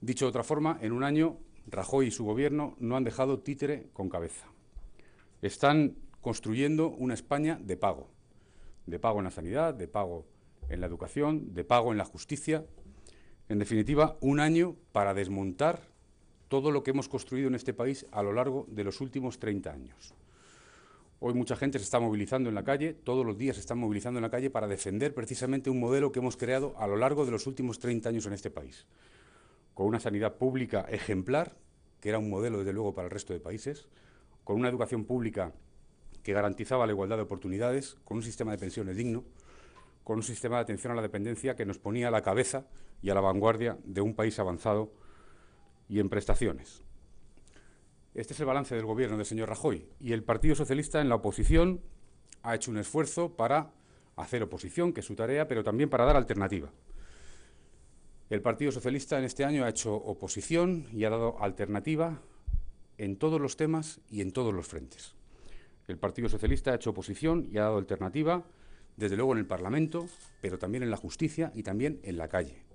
Dicho de otra forma, en un año Rajoy y su gobierno no han dejado títere con cabeza. Están construyendo una España de pago. De pago en la sanidad, de pago en la educación, de pago en la justicia. En definitiva, un año para desmontar todo lo que hemos construido en este país a lo largo de los últimos 30 años. Hoy mucha gente se está movilizando en la calle, todos los días se están movilizando en la calle para defender precisamente un modelo que hemos creado a lo largo de los últimos 30 años en este país con una sanidad pública ejemplar, que era un modelo desde luego para el resto de países, con una educación pública que garantizaba la igualdad de oportunidades, con un sistema de pensiones digno, con un sistema de atención a la dependencia que nos ponía a la cabeza y a la vanguardia de un país avanzado y en prestaciones. Este es el balance del gobierno del señor Rajoy y el Partido Socialista en la oposición ha hecho un esfuerzo para hacer oposición, que es su tarea, pero también para dar alternativa. El Partido Socialista en este año ha hecho oposición y ha dado alternativa en todos los temas y en todos los frentes. El Partido Socialista ha hecho oposición y ha dado alternativa, desde luego en el Parlamento, pero también en la justicia y también en la calle.